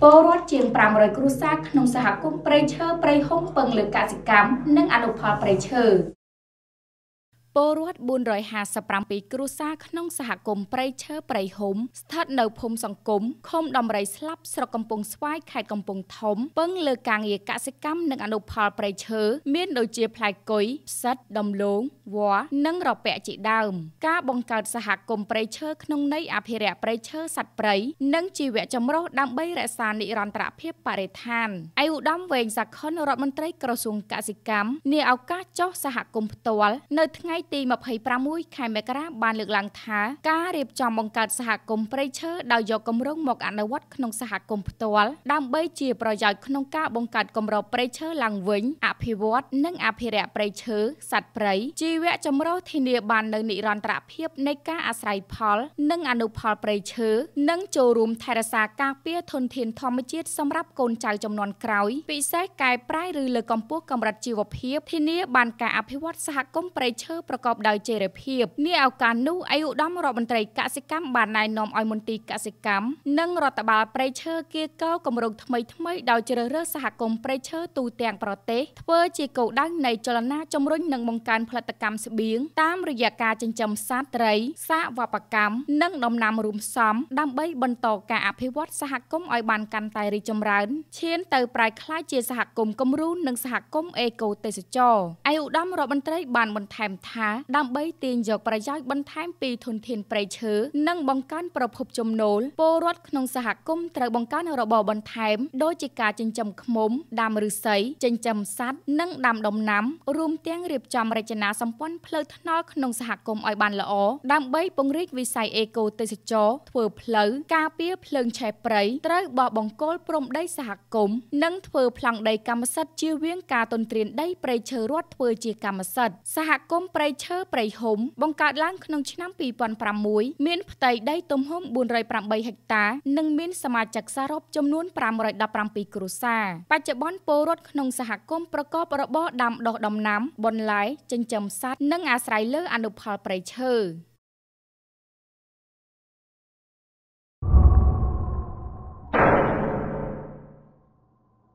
ពលរដ្ឋជាង500គ្រួសារក្នុងសហគមន៍ព្រៃឈើព្រៃហុងពឹងលើកសិកម្មនិងអនុផលព្រៃឈើពលរដ្ឋ457គ្រួសារក្នុងសហគមន៍ព្រៃឈើព្រៃហុំស្ថិតនៅភូមិសង្គមឃុំដំរីស្លាប់ស្រុកកំពង់ស្វាយខេត្តកំពង់ធំពឹងលើការងារកសិកម្មនិងអនុផលព្រៃឈើមានដូចជាផ្លែគុយផ្សិតដំឡូងវល្លិនិងរពាក់ជាដើម ការបង្កើតសហគមន៍ព្រៃឈើក្នុងន័យអភិរក្សព្រៃឈើសត្វព្រៃនិងជីវៈចម្រុះដើម្បីរក្សានិរន្តរភាពបរិស្ថានឯឧត្តមវែងសាខុនរដ្ឋមន្ត្រីក្រសួងកសិកម្មនាឱកាសចុះសហគមន៍ផ្ទាល់នៅថ្ងៃទី26ខែមករាបានលើកឡើងថាការរៀបចំបង្កើតសហគមន៍ព្រៃឈើដោយយកគម្រោងមក អនុវត្តក្នុងសហគមន៍ផ្ទាល់ដើម្បីជាប្រយោជន៍ក្នុងការបង្កើតគម្របព្រៃឈើឡើងវិញ អភិវឌ្ឍនិង អភិរក្សព្រៃឈើសត្វព្រៃជីវៈចម្រុះធានាបាននូវនិរន្តរភាពនៃការអាស្រ័យផល និងអនុផលព្រៃឈើនិងចូលរួម ថែរក្សាការពារធនធានធម្មជាតិសម្រាប់កូនចៅចំនួនក្រោយ ពិសេសកែប្រែឬលើកកម្ពស់កម្រិតជីវភាពធានាបានការអភិវឌ្ឍសហគមន៍ព្រៃឈើប្រកបដោយចីរភាពនេះឱកាសនោះអាយុដំរដ្ឋមន្ត្រីកសិកម្មបានណែនាំឲ្យមន្ទីរកសិកម្មនិងរដ្ឋបាលព្រៃឈើគៀកោគម្រោងថ្មីថ្មីដោយជ្រើសរើសសហគមន៍ព្រៃឈើទូទាំងប្រទេសធ្វើជាគោលដៅនៃចលនាជំរុញនិងបង្កើនផលិតកម្មស្បៀងតាមរយៈការចិញ្ចឹមសត្វត្រីសាវប្បកម្មនិងដំណាំរួមផ្សំដើម្បីបន្តការអភិវឌ្ឍសហគមន៍ឲ្យបានកាន់តែរីកចម្រើនឈានទៅប្រែក្លាយជាសហគមន៍គំរូនិងសហគមន៍អេកូទេសចរឯឧត្តមរដ្ឋមន្ត្រីបានបន្ថែមថាហាដើម្បីទាញយកប្រយោជន៍បន្ថែមពីធនធានព្រៃឈើនិងបង្កើនប្រភពចំណូលពលរដ្ឋក្នុងសហគមន៍ត្រូវបង្កើនរបរបន្ថែមដូចជាការចិញ្ចឹមឃ្មុំដាំឫស្សីចិញ្ចឹមសត្វនិងដាំដំណាំរួមទាំងរៀបចំរចនាសម្ព័ន្ធផ្លូវថ្នល់ក្នុងសហគមន៍ឲ្យបានល្អដើម្បីពង្រីកវិស័យអេកូទេសចរធ្វើផ្លូវការពារភ្លើងឆេះព្រៃត្រូវបោះបង្គោលព្រំដីសហគមន៍និងធ្វើប្លង់ដីកម្មសិទ្ធិជាវៀងការទន្ទ្រានដីព្រៃឈើរដ្ឋធ្វើជាកម្មសិទ្ធិសហគមន៍ព្រៃឈើព្រៃហុំបង្កើតឡើងក្នុងឆ្នាំ2006មានផ្ទៃដីទំហំ408ហិកតា និងមានសមាជិកសរុបចំនួន517គ្រួសារបច្ចុប្បន្នពលរដ្ឋក្នុងសហគមន៍ប្រកបរបរដាំដុះដំណាំ បន្លែចិញ្ចឹមសត្វនិងអាស្រ័យលើអនុផលព្រៃឈើ